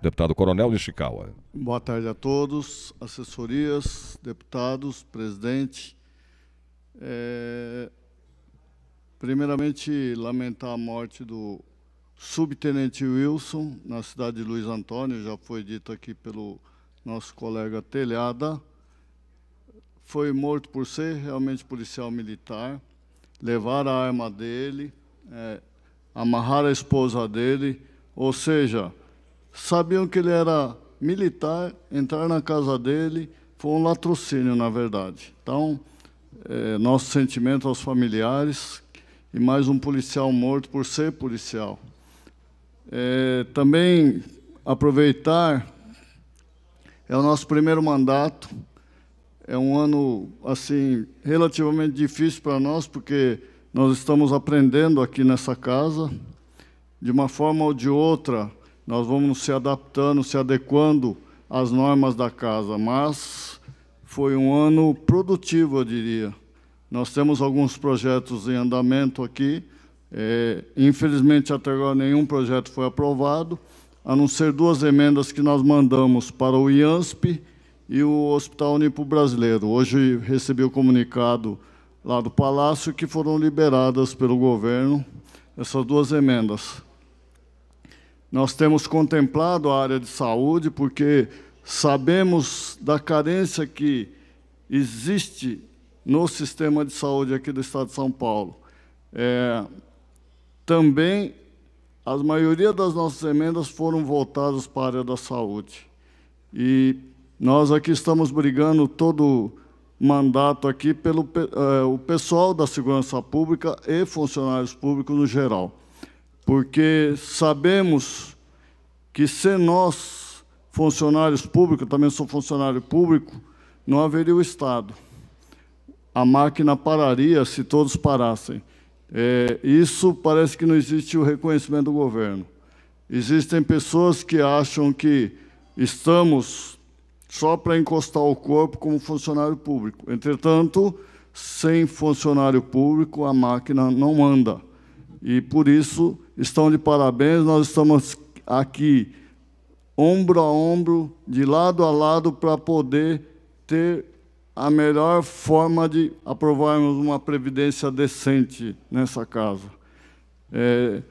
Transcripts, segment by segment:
Deputado Coronel Nishikawa. Boa tarde a todos, assessorias, deputados, presidente. É... Primeiramente, lamentar a morte do subtenente Wilson, na cidade de Luiz Antônio, já foi dito aqui pelo nosso colega Telhada. Foi morto por ser realmente policial militar, levar a arma dele, é, amarrar a esposa dele, ou seja, sabiam que ele era militar, entraram na casa dele, foi um latrocínio, na verdade. Então, é, nosso sentimento aos familiares e mais um policial morto por ser policial. É, também aproveitar, é o nosso primeiro mandato, é um ano assim relativamente difícil para nós, porque nós estamos aprendendo aqui nessa casa, de uma forma ou de outra, nós vamos se adaptando, se adequando às normas da casa, mas foi um ano produtivo, eu diria. Nós temos alguns projetos em andamento aqui. É, infelizmente, até agora, nenhum projeto foi aprovado, a não ser duas emendas que nós mandamos para o IANSP e o Hospital Unipo Brasileiro. Hoje recebi o comunicado lá do Palácio que foram liberadas pelo governo essas duas emendas. Nós temos contemplado a área de saúde porque sabemos da carência que existe no sistema de saúde aqui do Estado de São Paulo. É, também, a maioria das nossas emendas foram voltadas para a área da saúde. E nós aqui estamos brigando todo mandato aqui pelo é, o pessoal da segurança pública e funcionários públicos no geral porque sabemos que se nós, funcionários públicos, eu também sou funcionário público, não haveria o Estado. A máquina pararia se todos parassem. É, isso parece que não existe o reconhecimento do governo. Existem pessoas que acham que estamos só para encostar o corpo como funcionário público. Entretanto, sem funcionário público, a máquina não anda. E, por isso, estão de parabéns, nós estamos aqui, ombro a ombro, de lado a lado, para poder ter a melhor forma de aprovarmos uma previdência decente nessa casa. É,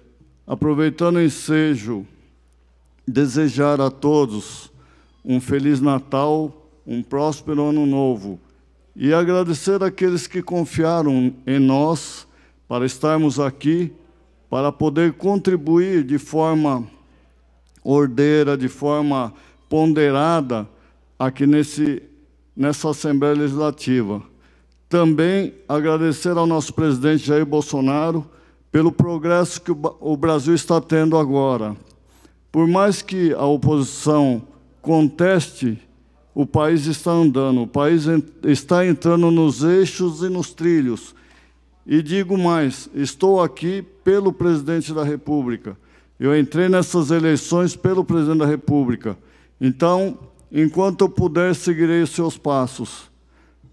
aproveitando o ensejo, desejar a todos um Feliz Natal, um próspero Ano Novo e agradecer àqueles que confiaram em nós para estarmos aqui para poder contribuir de forma ordeira, de forma ponderada aqui nesse, nessa Assembleia Legislativa. Também agradecer ao nosso presidente Jair Bolsonaro pelo progresso que o Brasil está tendo agora. Por mais que a oposição conteste, o país está andando, o país está entrando nos eixos e nos trilhos e digo mais: estou aqui pelo presidente da República. Eu entrei nessas eleições pelo presidente da República. Então, enquanto eu puder, seguirei os seus passos.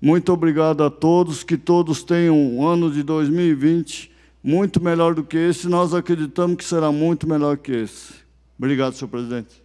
Muito obrigado a todos, que todos tenham um ano de 2020 muito melhor do que esse. Nós acreditamos que será muito melhor que esse. Obrigado, senhor presidente.